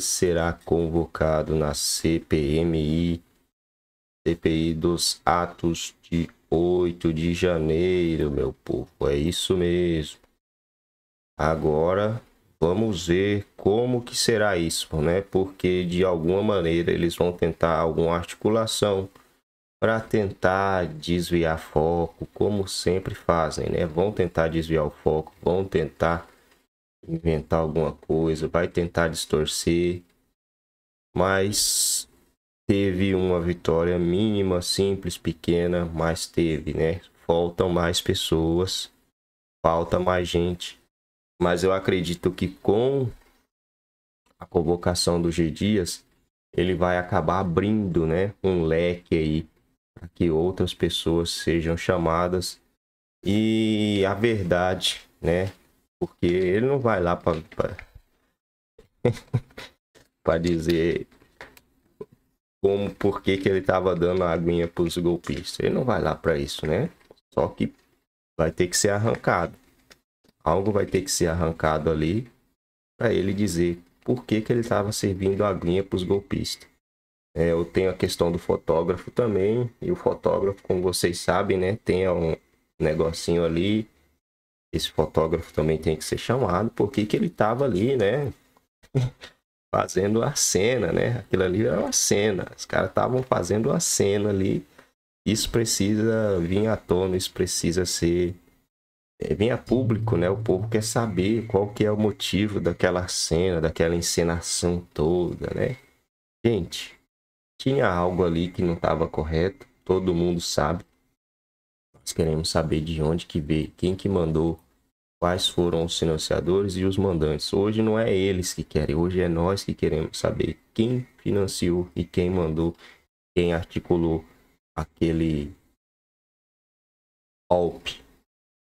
será convocado na CPMI, CPI dos atos de 8 de janeiro, meu povo. É isso mesmo. Agora vamos ver como que será isso, né? Porque de alguma maneira eles vão tentar alguma articulação para tentar desviar foco, como sempre fazem, né? Vão tentar desviar o foco, vão tentar inventar alguma coisa, vai tentar distorcer. Mas teve uma vitória mínima, simples, pequena, mas teve, né? Faltam mais pessoas, falta mais gente. Mas eu acredito que com a convocação do G Dias, ele vai acabar abrindo, né, um leque aí para que outras pessoas sejam chamadas. E a verdade, né, porque ele não vai lá para para dizer como por que, que ele estava dando a aguinha para os golpistas. Ele não vai lá para isso, né? Só que vai ter que ser arrancado. Algo vai ter que ser arrancado ali para ele dizer por que, que ele estava servindo a aguinha para os golpistas. É, eu tenho a questão do fotógrafo também, e o fotógrafo, como vocês sabem, né, tem um negocinho ali esse fotógrafo também tem que ser chamado, porque que ele estava ali, né? fazendo a cena, né? Aquilo ali era uma cena. Os caras estavam fazendo a cena ali. Isso precisa vir à tona, isso precisa ser é, vir a público, né? O povo quer saber qual que é o motivo daquela cena, daquela encenação toda, né? Gente, tinha algo ali que não estava correto. Todo mundo sabe. Nós queremos saber de onde que veio, quem que mandou quais foram os financiadores e os mandantes. Hoje não é eles que querem, hoje é nós que queremos saber quem financiou e quem mandou, quem articulou aquele golpe